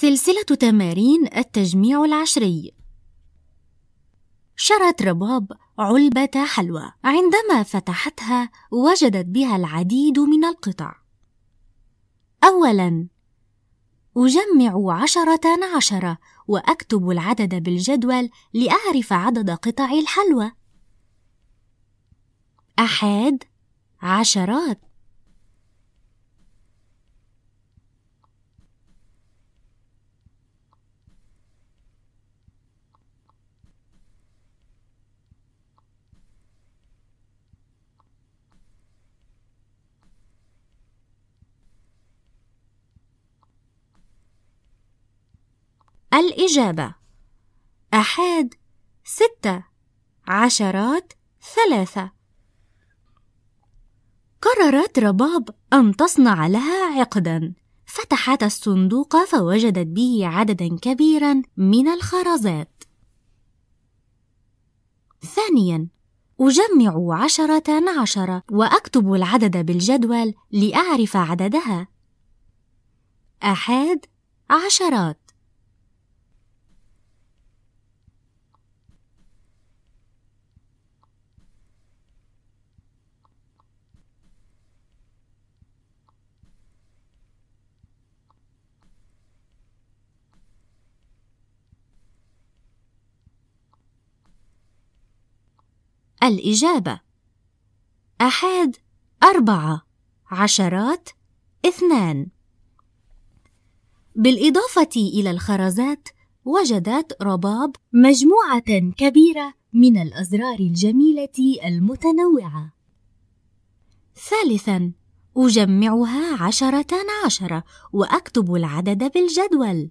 سلسلة تمارين التجميع العشري شرت رباب علبة حلوى عندما فتحتها وجدت بها العديد من القطع أولاً أجمع عشرة عشرة وأكتب العدد بالجدول لأعرف عدد قطع الحلوى أحد عشرات الإجابة أحد ستة عشرات ثلاثة قررت رباب أن تصنع لها عقداً فتحت الصندوق فوجدت به عددا كبيرا من الخرزات ثانيا أجمع عشرة عشرة وأكتب العدد بالجدول لأعرف عددها أحد عشرات الإجابة أحد أربعة عشرات اثنان بالإضافة إلى الخرزات وجدت رباب مجموعة كبيرة من الأزرار الجميلة المتنوعة ثالثاً أجمعها عشرة عشرة وأكتب العدد بالجدول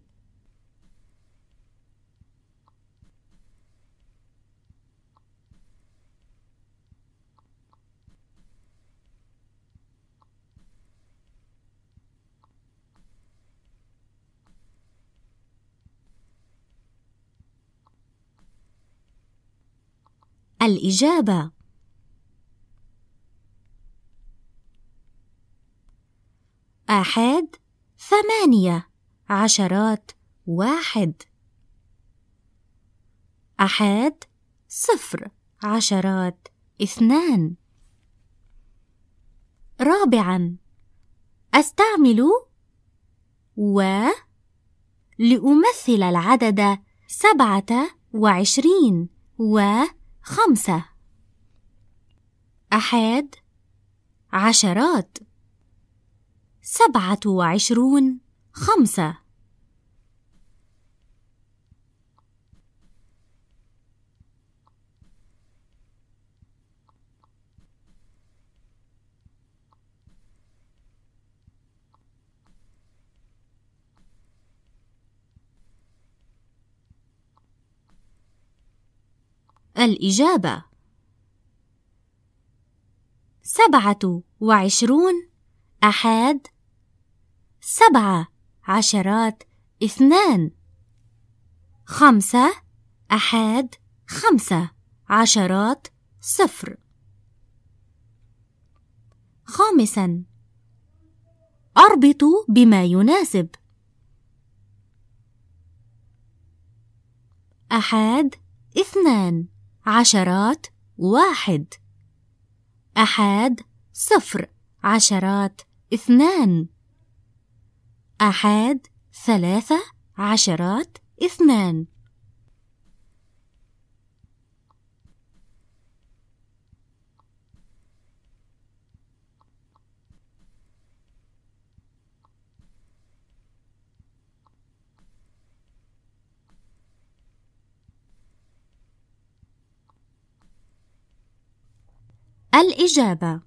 الإجابة أحد ثمانية عشرات واحد أحد صفر عشرات اثنان رابعا أستعمل و لأمثل العدد سبعة وعشرين و خمسة أحد عشرات سبعة وعشرون خمسة الإجابة سبعة وعشرون أحد سبعة عشرات اثنان خمسة أحد خمسة عشرات صفر خامسا أربط بما يناسب أحد اثنان عشرات واحد أحد صفر عشرات اثنان أحد ثلاثة عشرات اثنان الإجابة